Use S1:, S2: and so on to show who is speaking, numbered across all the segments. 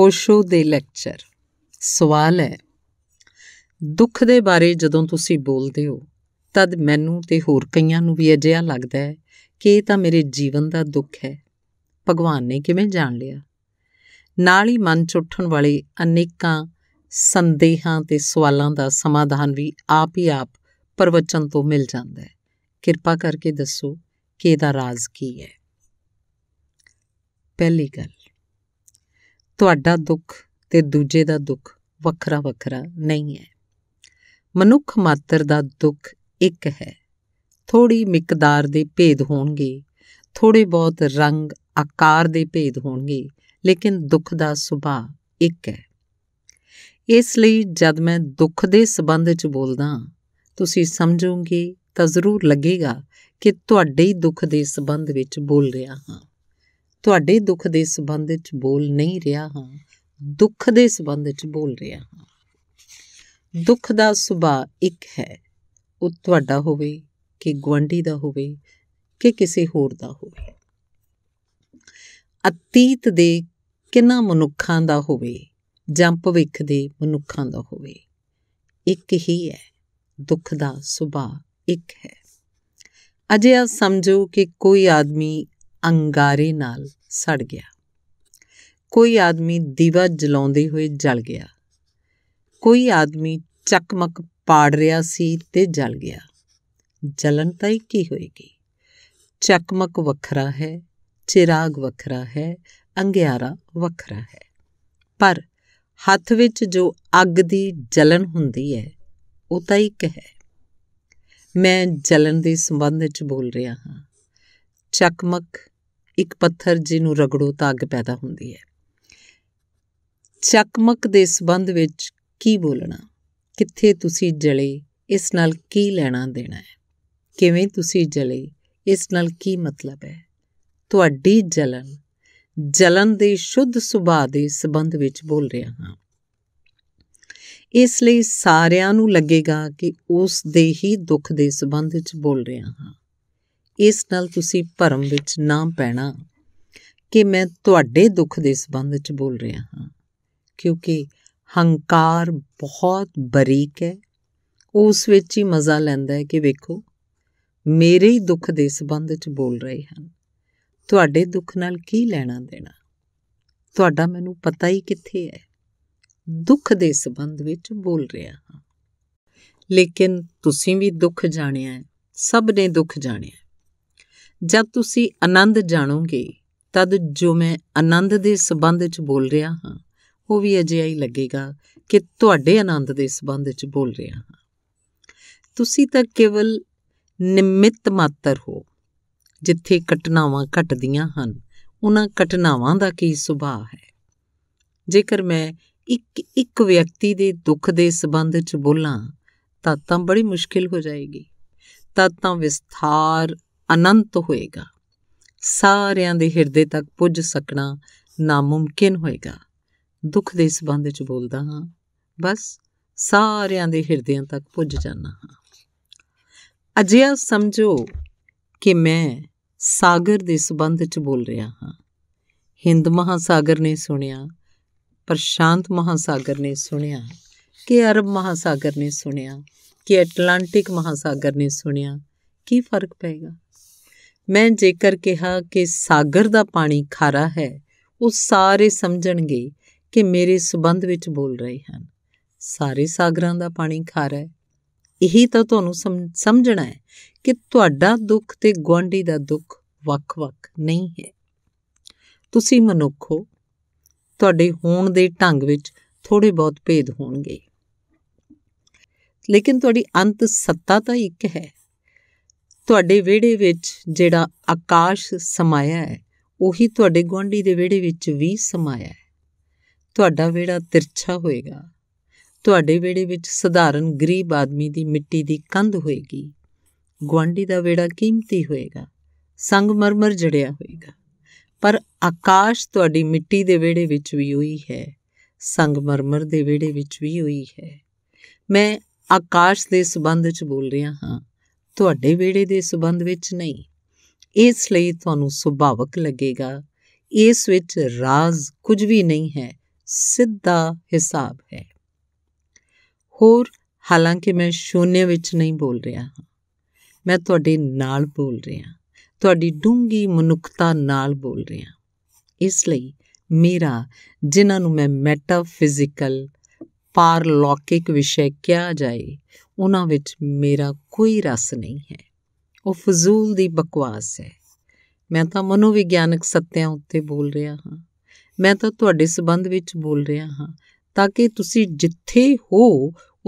S1: ਓਸ਼ੋ ਦੇ ਲੈਕਚਰ ਸਵਾਲ ਹੈ ਦੁੱਖ ਦੇ ਬਾਰੇ ਜਦੋਂ ਤੁਸੀਂ ਬੋਲਦੇ ਹੋ ਤਦ ਮੈਨੂੰ ਤੇ ਹੋਰ ਕਈਆਂ ਨੂੰ ਵੀ ਅਜਿਹਾ ਲੱਗਦਾ ਹੈ ਕਿ ਇਹ ਤਾਂ ਮੇਰੇ ਜੀਵਨ ਦਾ ਦੁੱਖ ਹੈ ਭਗਵਾਨ ਨੇ ਕਿਵੇਂ ਜਾਣ ਲਿਆ ਨਾਲ ਹੀ ਮਨ ਚ ਉੱਠਣ ਵਾਲੇ ਅਨੇਕਾਂ ਸੰਦੇਹਾਂ ਤੇ ਸਵਾਲਾਂ ਦਾ ਸਮਾਧਾਨ ਵੀ ਆਪ ਹੀ ਆਪ ਪਰਵਚਨ ਤੋਂ ਮਿਲ ਜਾਂਦਾ ਹੈ ਕਿਰਪਾ ਕਰਕੇ ਦੱਸੋ ਕਿ ਇਹਦਾ ਰਾਜ਼ ਕੀ ਹੈ ਪਹਿਲੀ ਗੱਲ ਤੁਹਾਡਾ ਦੁੱਖ ਤੇ ਦੂਜੇ ਦਾ ਦੁੱਖ ਵੱਖਰਾ ਵੱਖਰਾ ਨਹੀਂ ਹੈ ਮਨੁੱਖ ਮਾਤਰ ਦਾ ਦੁੱਖ ਇੱਕ ਹੈ ਥੋੜੀ ਮਿਕਦਾਰ ਦੇ ਭੇਦ ਹੋਣਗੇ ਥੋੜੇ ਬਹੁਤ ਰੰਗ ਆਕਾਰ ਦੇ ਭੇਦ ਹੋਣਗੇ ਲੇਕਿਨ ਦੁੱਖ ਦਾ ਸੁਭਾਅ ਇੱਕ ਹੈ ਇਸ ਲਈ ਜਦ ਮੈਂ ਦੁੱਖ ਦੇ ਸਬੰਧ ਵਿੱਚ ਬੋਲਦਾ ਤੁਸੀਂ ਸਮਝੋਗੇ ਤਾਂ ਜ਼ਰੂਰ ਲੱਗੇਗਾ ਕਿ ਤੁਹਾਡੇ ਹੀ ਦੁੱਖ ਦੇ ਸਬੰਧ ਵਿੱਚ ਬੋਲ ਰਿਹਾ ਹਾਂ ਤੁਹਾਡੇ ਦੁੱਖ ਦੇ ਸੰਬੰਧ ਵਿੱਚ ਬੋਲ ਨਹੀਂ ਰਿਹਾ ਹਾਂ ਦੁੱਖ ਦੇ ਸੰਬੰਧ ਵਿੱਚ ਬੋਲ ਰਿਹਾ ਹਾਂ ਦੁੱਖ ਦਾ ਸੁਭਾਅ ਇੱਕ ਹੈ ਉਹ ਤੁਹਾਡਾ ਹੋਵੇ ਕਿ ਗਵੰਡੀ ਦਾ ਹੋਵੇ ਕਿ ਕਿਸੇ ਹੋਰ ਦਾ ਹੋਵੇ ਅਤੀਤ ਦੇ ਕਿੰਨਾ ਮਨੁੱਖਾਂ ਦਾ ਹੋਵੇ ਜਾਂ ਭਵਿੱਖ ਦੇ ਮਨੁੱਖਾਂ ਦਾ ਹੋਵੇ ਇੱਕ ਹੀ ਹੈ ਦੁੱਖ ਦਾ ਸੁਭਾਅ ਇੱਕ ਹੈ ਅਜੇ ਆ ਸਮਝੋ ਕਿ ਕੋਈ ਆਦਮੀ ਅੰਗਾਰੇ ਨਾਲ ਸੜ ਗਿਆ ਕੋਈ ਆਦਮੀ ਦੀਵਾ ਜਲਾਉਂਦੇ ਹੋਏ ਜਲ ਗਿਆ ਕੋਈ ਆਦਮੀ ਚੱਕਮਕ ਪਾੜ ਰਿਹਾ ਸੀ ਤੇ ਜਲ ਗਿਆ ਜਲਨ ਤਾਂ ਹੀ ਕੀ ਹੋਏਗੀ ਚੱਕਮਕ ਵੱਖਰਾ ਹੈ ਚਿਰਾਗ ਵੱਖਰਾ ਹੈ ਅੰਗਿਆਰਾ ਵੱਖਰਾ ਹੈ ਪਰ ਹੱਥ ਵਿੱਚ ਜੋ ਅੱਗ ਦੀ ਜਲਨ ਹੁੰਦੀ ਹੈ ਉਹ ਤਾਂ ਇੱਕ ਹੈ ਮੈਂ ਜਲਨ ਦੇ ਸੰਬੰਧ ਵਿੱਚ ਬੋਲ ਰਿਹਾ ਹਾਂ ਚੱਕਮਕ ਇੱਕ ਪੱਥਰ ਜਿਹਨੂੰ ਰਗੜੋ ਤਾਂ ਅੱਗ ਪੈਦਾ ਹੁੰਦੀ ਹੈ ਚੱਕਮਕ ਦੇ ਸਬੰਧ ਵਿੱਚ ਕੀ ਬੋਲਣਾ ਕਿੱਥੇ ਤੁਸੀਂ ਜਲੇ ਇਸ ਨਾਲ ਕੀ ਲੈਣਾ ਦੇਣਾ ਹੈ ਕਿਵੇਂ ਤੁਸੀਂ ਜਲੇ ਇਸ ਨਾਲ ਕੀ ਮਤਲਬ ਹੈ ਤੁਹਾਡੀ ਜਲਨ ਜਲਨ ਦੇ ਸ਼ੁੱਧ ਸੁਭਾਅ ਦੇ ਸੰਬੰਧ ਵਿੱਚ ਬੋਲ ਰਿਹਾ ਹਾਂ ਇਸ ਲਈ ਸਾਰਿਆਂ ਨੂੰ ਲੱਗੇਗਾ ਕਿ ਉਸ ਦੇ ਹੀ ਦੁੱਖ ਦੇ ਸੰਬੰਧ ਵਿੱਚ ਬੋਲ ਰਿਹਾ ਹਾਂ ਇਸ ਨਾਲ ਤੁਸੀਂ ਭਰਮ ਵਿੱਚ ਨਾ ਪੈਣਾ ਕਿ ਮੈਂ ਤੁਹਾਡੇ ਦੁੱਖ ਦੇ ਸੰਬੰਧ ਵਿੱਚ ਬੋਲ ਰਿਹਾ ਹਾਂ ਕਿਉਂਕਿ ਹੰਕਾਰ ਬਹੁਤ ਬਰੀਕ ਹੈ ਉਸ ਵਿੱਚ ਹੀ ਮਜ਼ਾ ਲੈਂਦਾ ਹੈ ਕਿ ਵੇਖੋ ਮੇਰੇ ਹੀ ਦੁੱਖ ਦੇ ਸੰਬੰਧ ਵਿੱਚ ਬੋਲ ਰਹੇ ਹਨ ਤੁਹਾਡੇ ਦੁੱਖ ਨਾਲ ਕੀ ਲੈਣਾ ਦੇਣਾ ਤੁਹਾਡਾ ਮੈਨੂੰ ਪਤਾ ਹੀ ਕਿੱਥੇ ਹੈ ਦੁੱਖ ਦੇ ਸੰਬੰਧ ਵਿੱਚ ਬੋਲ ਰਿਹਾ ਹਾਂ ਲੇਕਿਨ ਤੁਸੀਂ ਵੀ ਦੁੱਖ ਜਾਣਿਆ ਹੈ ਸਭ ਨੇ ਦੁੱਖ ਜਾਣਿਆ ਜਦ ਤੁਸੀਂ ਆਨੰਦ ਜਾਣੋਗੇ ਤਦ ਜੋ ਮੈਂ ਆਨੰਦ ਦੇ ਸੰਬੰਧ ਵਿੱਚ ਬੋਲ ਰਿਹਾ ਹਾਂ ਉਹ ਵੀ ਅਜਿਹਾ ਹੀ ਲੱਗੇਗਾ ਕਿ ਤੁਹਾਡੇ ਆਨੰਦ ਦੇ ਸੰਬੰਧ ਵਿੱਚ ਬੋਲ ਰਿਹਾ ਹਾਂ ਤੁਸੀਂ ਤਾਂ ਕੇਵਲ ਨਿਮਿਤ ਮਾਤਰ ਹੋ ਜਿੱਥੇ ਘਟਨਾਵਾਂ ਘਟਦੀਆਂ ਹਨ ਉਹਨਾਂ ਘਟਨਾਵਾਂ ਦਾ ਕੀ ਸੁਭਾਅ ਹੈ ਜੇਕਰ ਮੈਂ ਇੱਕ ਇੱਕ ਵਿਅਕਤੀ ਦੇ ਦੁੱਖ ਦੇ ਸੰਬੰਧ ਵਿੱਚ ਬੋਲਾਂ ਤਾਂ ਤਾਂ ਬੜੀ ਮੁਸ਼ਕਿਲ ਹੋ ਜਾਏਗੀ ਤਾਂ ਤਾਂ ਵਿਸਥਾਰ ਅਨੰਤ ਹੋਏਗਾ ਸਾਰਿਆਂ ਦੇ ਹਿਰਦੇ ਤੱਕ ਪੁੱਜ ਸਕਣਾ ਨਾਮੁਮਕਿਨ ਹੋਏਗਾ ਦੁੱਖ ਦੇ ਸੰਬੰਧ ਵਿੱਚ ਬੋਲਦਾ ਹਾਂ ਬਸ ਸਾਰਿਆਂ ਦੇ ਹਿਰਦਿਆਂ ਤੱਕ ਪੁੱਜ ਜਾਣਾ ਹਾਂ ਅਜਿਹਾ ਸਮਝੋ ਕਿ ਮੈਂ ਸਾਗਰ ਦੇ ਸੰਬੰਧ ਵਿੱਚ ਬੋਲ ਰਿਹਾ ਹਾਂ ਹਿੰਦ ਮਹਾਸਾਗਰ ਨੇ ਸੁਣਿਆ ਪ੍ਰਸ਼ਾਂਤ ਮਹਾਸਾਗਰ ਨੇ ਸੁਣਿਆ ਕਿ ਅਰਬ ਮਹਾਸਾਗਰ ਨੇ ਸੁਣਿਆ ਕਿ ਐਟਲਾਂਟਿਕ ਮਹਾਸਾਗਰ ਨੇ ਸੁਣਿਆ ਕੀ ਫਰਕ ਪੈਗਾ ਮੈਂ ਜੇਕਰ ਕਿਹਾ ਕਿ ਸਾਗਰ ਦਾ ਪਾਣੀ ਖਾਰਾ ਹੈ ਉਹ ਸਾਰੇ ਸਮਝਣਗੇ ਕਿ ਮੇਰੇ ਸਬੰਧ ਵਿੱਚ ਬੋਲ ਰਹੇ ਹਨ ਸਾਰੇ ਸਾਗਰਾਂ ਦਾ ਪਾਣੀ ਖਾਰਾ ਹੈ ਇਹੀ ਤਾਂ ਤੁਹਾਨੂੰ ਸਮਝਣਾ ਹੈ ਕਿ ਤੁਹਾਡਾ ਦੁੱਖ ਤੇ ਗਵਾਂਢੀ ਦਾ ਦੁੱਖ ਵੱਖ-ਵੱਖ ਨਹੀਂ ਹੈ ਤੁਸੀਂ ਮਨੁੱਖ ਹੋ ਤੁਹਾਡੇ ਹੋਣ ਦੇ ਢੰਗ ਵਿੱਚ ਥੋੜੇ ਬਹੁਤ ਭੇਦ ਹੋਣਗੇ ਲੇਕਿਨ ਤੁਹਾਡੀ ਅੰਤ ਸੱਤਾ ਤਾਂ ਇੱਕ ਹੈ ਤੁਹਾਡੇ ਵਿਹੜੇ ਵਿੱਚ ਜਿਹੜਾ ਆਕਾਸ਼ ਸਮਾਇਆ ਹੈ ਉਹੀ ਤੁਹਾਡੇ ਗਵਾਂਢੀ ਦੇ ਵਿਹੜੇ ਵਿੱਚ ਵੀ ਸਮਾਇਆ ਹੈ ਤੁਹਾਡਾ ਵਿਹੜਾ ਤਿਰਛਾ ਹੋਏਗਾ ਤੁਹਾਡੇ ਵਿਹੜੇ ਵਿੱਚ ਸਧਾਰਨ ਗਰੀਬ ਆਦਮੀ ਦੀ ਮਿੱਟੀ ਦੀ ਕੰਧ ਹੋਏਗੀ ਗਵਾਂਢੀ ਦਾ ਵਿਹੜਾ ਕੀਮਤੀ ਹੋਏਗਾ ਸੰਗ ਮਰਮਰ ਜੜਿਆ ਹੋਏਗਾ ਪਰ ਆਕਾਸ਼ ਤੁਹਾਡੀ ਮਿੱਟੀ ਦੇ ਵਿਹੜੇ ਵਿੱਚ ਵੀ ਹੋਈ ਹੈ ਸੰਗ ਮਰਮਰ ਦੇ ਵਿਹੜੇ ਵਿੱਚ ਵੀ ਹੋਈ ਹੈ ਮੈਂ ਆਕਾਸ਼ ਦੇ ਸਬੰਧ ਵਿੱਚ ਬੋਲ ਰਿਹਾ ਹਾਂ ਤੁਹਾਡੇ ਵਿਹੜੇ ਦੇ ਸਬੰਧ ਵਿੱਚ ਨਹੀਂ ਇਸ ਲਈ ਤੁਹਾਨੂੰ ਸੁਭਾਵਕ ਲੱਗੇਗਾ ਇਸ ਵਿੱਚ ਰਾਜ਼ ਕੁਝ ਵੀ ਨਹੀਂ ਹੈ ਸਿੱਧਾ ਹਿਸਾਬ ਹੈ ਹੋਰ ਹਾਲਾਂਕਿ ਮੈਂ ਸ਼ੂਨਯ ਵਿੱਚ ਨਹੀਂ ਬੋਲ ਰਿਹਾ ਹਾਂ ਮੈਂ ਤੁਹਾਡੇ ਨਾਲ ਬੋਲ ਰਿਹਾ ਤੁਹਾਡੀ ਡੂੰਗੀ ਮਨੁੱਖਤਾ ਨਾਲ ਬੋਲ ਰਿਹਾ ਇਸ ਲਈ ਮੇਰਾ ਜਿਨ੍ਹਾਂ ਨੂੰ ਮੈਂ ਮੈਟਾਫਿਜ਼ੀਕਲ ਪਾਰਲੌਕਿਕ ਵਿਸ਼ੇ ਕਿਹਾ ਜਾਏ ਉਹਨਾਂ ਵਿੱਚ ਮੇਰਾ ਕੋਈ ਰਸ ਨਹੀਂ ਹੈ ਉਹ ਫਜ਼ੂਲ ਦੀ ਬਕਵਾਸ ਹੈ ਮੈਂ ਤਾਂ ਮਨੋਵਿਗਿਆਨਕ ਸੱਤਿਆਂ ਉੱਤੇ ਬੋਲ ਰਿਹਾ ਹਾਂ ਮੈਂ ਤਾਂ ਤੁਹਾਡੇ ਸਬੰਧ ਵਿੱਚ ਬੋਲ ਰਿਹਾ ਹਾਂ ਤਾਂ ਕਿ ਤੁਸੀਂ ਜਿੱਥੇ ਹੋ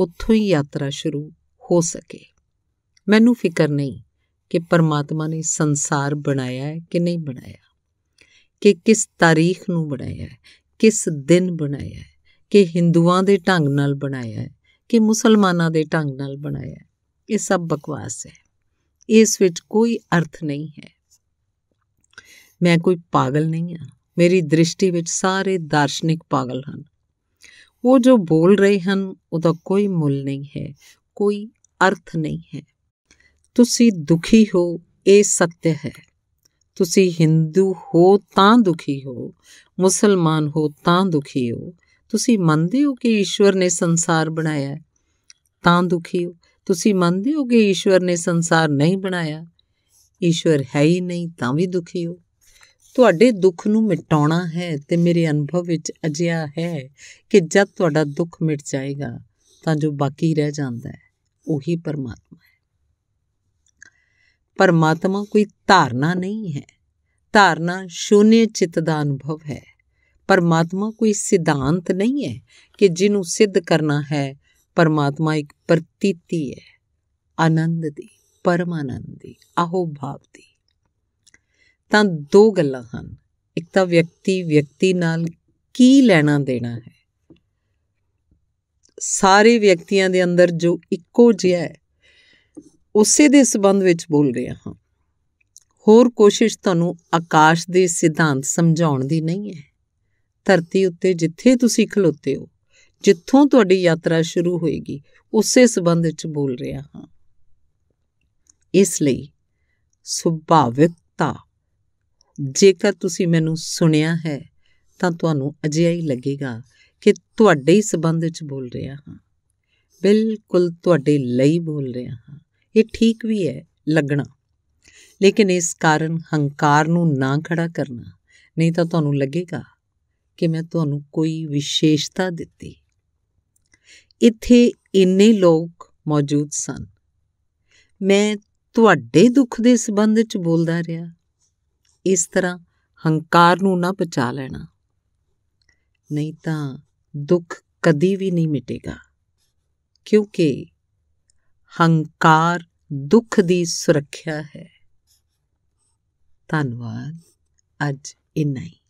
S1: ਉੱਥੋਂ ਹੀ ਯਾਤਰਾ ਸ਼ੁਰੂ ਹੋ ਸਕੇ ਮੈਨੂੰ ਫਿਕਰ ਨਹੀਂ ਕਿ ਪਰਮਾਤਮਾ ਨੇ ਸੰਸਾਰ ਬਣਾਇਆ ਹੈ ਕਿ ਨਹੀਂ ਬਣਾਇਆ ਕਿ ਕਿਸ ਤਾਰੀਖ ਨੂੰ ਬਣਾਇਆ ਹੈ ਕਿਸ ਦਿਨ ਬਣਾਇਆ ਹੈ ਕਿ ਹਿੰਦੂਆਂ ਦੇ ਢੰਗ ਨਾਲ ਬਣਾਇਆ ਹੈ ਕਿ ਮੁਸਲਮਾਨਾਂ ਦੇ ਢੰਗ ਨਾਲ ਬਣਾਇਆ ਇਹ ਸਭ ਬਕਵਾਸ ਹੈ ਇਸ ਵਿੱਚ ਕੋਈ ਅਰਥ ਨਹੀਂ ਹੈ ਮੈਂ ਕੋਈ ਪਾਗਲ ਨਹੀਂ ਹਾਂ ਮੇਰੀ ਦ੍ਰਿਸ਼ਟੀ ਵਿੱਚ ਸਾਰੇ ਦਾਰਸ਼ਨਿਕ ਪਾਗਲ ਹਨ ਉਹ ਜੋ ਬੋਲ ਰਹੇ ਹਨ ਉਹਦਾ ਕੋਈ ਮੁੱਲ ਨਹੀਂ ਹੈ ਕੋਈ ਅਰਥ ਨਹੀਂ ਹੈ ਤੁਸੀਂ ਦੁਖੀ ਹੋ ਇਹ ਸੱਚ ਹੈ ਤੁਸੀਂ ਹਿੰਦੂ ਹੋ ਤਾਂ ਦੁਖੀ ਹੋ ਮੁਸਲਮਾਨ ਹੋ ਤਾਂ ਦੁਖੀ ਹੋ ਤੁਸੀਂ ਮੰਨਦੇ ਹੋ ਕਿ ਈਸ਼ਵਰ ਨੇ ਸੰਸਾਰ ਬਣਾਇਆ ਹੈ ਤਾਂ ਦੁਖੀ ਹੋ ਤੁਸੀਂ ਮੰਨਦੇ ਹੋ ਕਿ ਈਸ਼ਵਰ ਨੇ ਸੰਸਾਰ ਨਹੀਂ ਬਣਾਇਆ ਈਸ਼ਵਰ ਹੈ ਹੀ ਨਹੀਂ ਤਾਂ ਵੀ ਦੁਖੀ ਹੋ ਤੁਹਾਡੇ ਦੁੱਖ ਨੂੰ ਮਿਟਾਉਣਾ ਹੈ ਤੇ ਮੇਰੇ ਅਨੁਭਵ ਵਿੱਚ ਅਜਿਹਾ ਹੈ ਕਿ ਜਦ ਤੁਹਾਡਾ ਦੁੱਖ ਮਿਟ ਜਾਏਗਾ ਤਾਂ ਜੋ ਬਾਕੀ ਰਹਿ ਜਾਂਦਾ ਹੈ ਉਹੀ ਪਰਮਾਤਮਾ ਹੈ ਪਰਮਾਤਮਾ ਕੋਈ ਧਾਰਨਾ ਨਹੀਂ ਹੈ ਧਾਰਨਾ ਸ਼ੂਨਯ ਚਿੱਤ ਦਾ ਅਨੁਭਵ ਹੈ ਪਰਮਾਤਮਾ ਕੋਈ ਸਿਧਾਂਤ ਨਹੀਂ ਹੈ ਕਿ ਜਿਹਨੂੰ ਸਿੱਧ ਕਰਨਾ ਹੈ ਪਰਮਾਤਮਾ ਇੱਕ ਪ੍ਰਤੀਤੀ ਹੈ ਆਨੰਦ ਦੀ ਪਰਮਾਨੰਦ ਦੀ ਆਹੋ ਭਾਵ ਦੀ ਤਾਂ ਦੋ ਗੱਲਾਂ ਹਨ ਇੱਕ ਤਾਂ ਵਿਅਕਤੀ ਵਿਅਕਤੀ ਨਾਲ ਕੀ ਲੈਣਾ ਦੇਣਾ ਹੈ ਸਾਰੇ ਵਿਅਕਤੀਆਂ ਦੇ ਅੰਦਰ ਜੋ ਇੱਕੋ ਜਿਹਾ ਹੈ ਉਸੇ ਦੇ ਸਬੰਧ ਵਿੱਚ ਬੋਲ ਰਿਹਾ ਹਾਂ ਹੋਰ ਕੋਸ਼ਿਸ਼ ਤੁਹਾਨੂੰ ਆਕਾਸ਼ ਦੇ ਸਿਧਾਂਤ ਸਮਝਾਉਣ ਦੀ ਨਹੀਂ ਹੈ ਧਰਤੀ ਉੱਤੇ ਜਿੱਥੇ ਤੁਸੀਂ ਖਲੋਤੇ ਹੋ ਜਿੱਥੋਂ ਤੁਹਾਡੀ ਯਾਤਰਾ ਸ਼ੁਰੂ ਹੋਏਗੀ ਉਸੇ ਸੰਬੰਧ ਵਿੱਚ ਬੋਲ ਰਿਹਾ ਹਾਂ ਇਸ ਲਈ ਸੁਭਾਵਿਕਤਾ ਜੇਕਰ ਤੁਸੀਂ ਮੈਨੂੰ ਸੁਣਿਆ ਹੈ ਤਾਂ ਤੁਹਾਨੂੰ ਅਜਿਹਾ ਹੀ ਲੱਗੇਗਾ ਕਿ ਤੁਹਾਡੇ ਹੀ ਸੰਬੰਧ ਵਿੱਚ ਬੋਲ ਰਿਹਾ ਹਾਂ ਬਿਲਕੁਲ ਤੁਹਾਡੇ ਲਈ ਬੋਲ ਰਿਹਾ ਹਾਂ ਇਹ ਠੀਕ ਵੀ ਹੈ ਲੱਗਣਾ ਲੇਕਿਨ ਇਸ ਕਾਰਨ ਹੰਕਾਰ ਨੂੰ ਨਾ ਖੜਾ ਕਰਨਾ ਨਹੀਂ ਤਾਂ ਤੁਹਾਨੂੰ ਲੱਗੇਗਾ ਕਿ ਮੈਂ ਤੁਹਾਨੂੰ ਕੋਈ ਵਿਸ਼ੇਸ਼ਤਾ ਦਿੱਤੀ ਇੱਥੇ ਇੰਨੇ ਲੋਕ ਮੌਜੂਦ ਸਨ ਮੈਂ ਤੁਹਾਡੇ ਦੁੱਖ ਦੇ ਸੰਬੰਧ ਵਿੱਚ ਬੋਲਦਾ ਰਿਹਾ ਇਸ ਤਰ੍ਹਾਂ ਹੰਕਾਰ ਨੂੰ ਨਾ ਪਚਾ ਲੈਣਾ ਨਹੀਂ ਤਾਂ ਦੁੱਖ ਕਦੀ ਵੀ ਨਹੀਂ ਮਿਟੇਗਾ ਕਿਉਂਕਿ ਹੰਕਾਰ ਦੁੱਖ ਦੀ ਸੁਰੱਖਿਆ ਹੈ ਧੰਨਵਾਦ ਅੱਜ ਇੰਨਾ ਹੀ